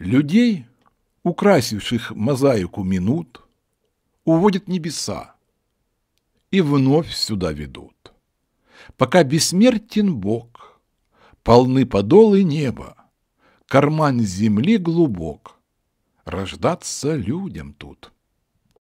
Людей, украсивших мозаику минут, уводят небеса и вновь сюда ведут. Пока бессмертен Бог, полны подолы неба, карман земли глубок, рождаться людям тут.